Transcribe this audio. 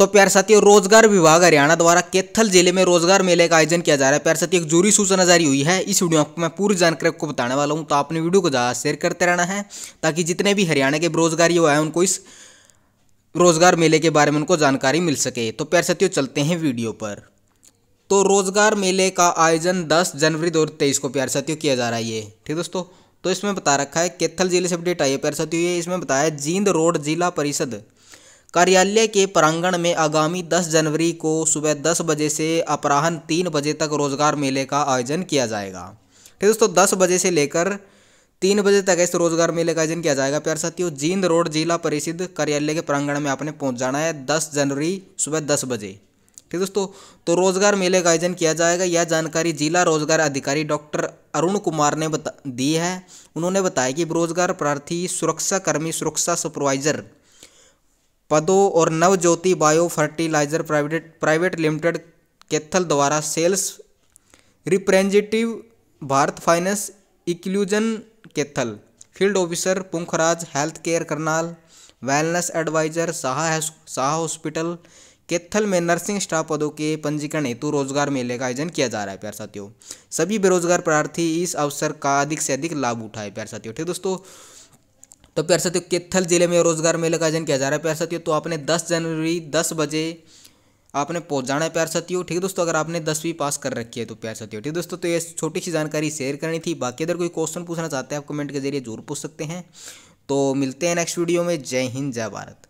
तो प्यार साथियों रोजगार विभाग हरियाणा द्वारा केथल जिले में रोजगार मेले का आयोजन किया जा रहा है प्यार साथी एक जूरी सूचना जारी हुई है इस वीडियो में मैं पूरी जानकारी आपको बताने वाला हूँ तो आपने वीडियो को ज़्यादा शेयर करते रहना है ताकि जितने भी हरियाणा के बेरोजगारी हुआ है उनको इस रोजगार मेले के बारे में उनको जानकारी मिल सके तो प्यार साथियों चलते हैं वीडियो पर तो रोजगार मेले का आयोजन दस जनवरी दो को प्यार साथियों किया जा रहा है ये ठीक दोस्तों तो इसमें बता रखा है केथल जिले से अपडेट आई है प्यार साथियों ये इसमें बताया जींद रोड जिला परिषद कार्यालय के प्रांगण में आगामी 10 जनवरी को सुबह 10 बजे से अपराहन 3 बजे तक रोजगार मेले का आयोजन किया जाएगा ठीक दोस्तों 10 बजे से लेकर तीन बजे तक ऐसे रोजगार मेले का आयोजन किया जाएगा प्यार साथियों जींद रोड जिला परिषद कार्यालय के प्रांगण में आपने पहुंच जाना है 10 जनवरी सुबह दस बजे ठीक दोस्तों तो रोजगार मेले का आयोजन किया जाएगा यह जानकारी जिला रोजगार अधिकारी डॉक्टर अरुण कुमार ने बता दी है उन्होंने बताया कि रोजगार प्रार्थी सुरक्षा सुरक्षा सुपरवाइजर पदों और Navjyoti bio fertilizer private private limited Kaithal द्वारा sales representative Bharat finance inclusion Kaithal field officer Pukhraj health care Karnal wellness advisor Shah Shah hospital Kaithal में नर्सिंग स्टाफ पदों के पंजीकरण हेतु रोजगार मेले का आयोजन किया जा रहा है प्यार साथियों सभी बेरोजगार प्रार्थी इस अवसर का अधिक से अधिक लाभ उठाए प्यार साथियों ठीक दोस्तों तो प्यार साथियों केथल जिले में रोजगार मेले का आयोजन किया जा रहा है प्यार साथियों तो आपने दस जनवरी दस बजे आपने पहुंच जाना है प्यार साथियों ठीक है दोस्तों अगर आपने दसवीं पास कर रखी है तो प्यार साथियों ठीक है दोस्तों तो ये छोटी सी जानकारी शेयर करनी थी बाकी अगर कोई क्वेश्चन पूछना चाहते हैं आप कमेंट के जरिए जरूर पूछ सकते हैं तो मिलते हैं नेक्स्ट वीडियो में जय हिंद जय भारत